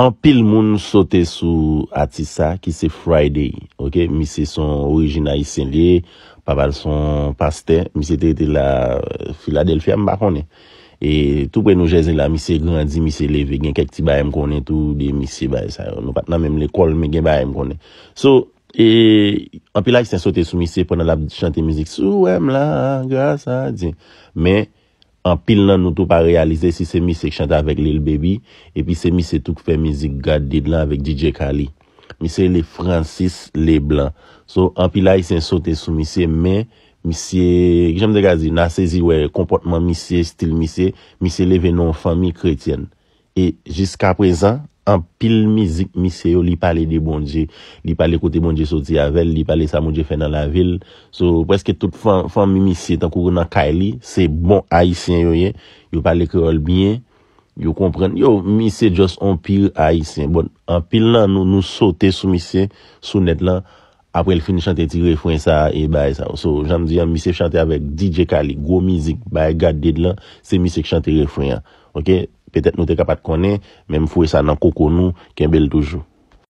An pil moun sote sou Atisa ki se Friday. Ok, mi se son orijina isen liye, paval son paste, mi se te te la Philadelphia mba kone. E tou pe nou jeze la, mi se grandi, mi se leve, gen kek ti bayem kone tou, di mi se baye sa yo. Nou patna mem le kol men gen bayem kone. So, e an pil la ki se sote sou mi se ponan la chante mizik. Sou em la, gasa, di. Men. An pil nan nou tou pa realize, si se mi se chante avek Lil Baby, epi se mi se touk fe mizik Gad Didlan avek DJ Khali. Mi se le Francis Leblanc. So, an pil la, i sen sote sou, mi se men, mi se, ki jom de gazi, na sezi we, komportman mi se, stil mi se, mi se leve non fami kretyen. E, jiska prezant, An pil mizik misye yo li pale de bonje, li pale kote bonje soti avel, li pale sa mounje fè nan la vil. So, preske tout fan mi misye tan kour nan Kylie, se bon haisyen yo ye, yo pale krol biye, yo kompren. Yo, misye jos an pil haisyen. Bon, an pil nan nou nou sote sou misye, sou net lan, apre l fin chante ti refwen sa e bay sa. So, jan diyan, misye chante avek DJ Kylie, go mizik, bay gad did lan, se misye ki chante refwen ya. Ok, petet nou te kapat konen, men fwe sa nan koko nou, ken bel toujou.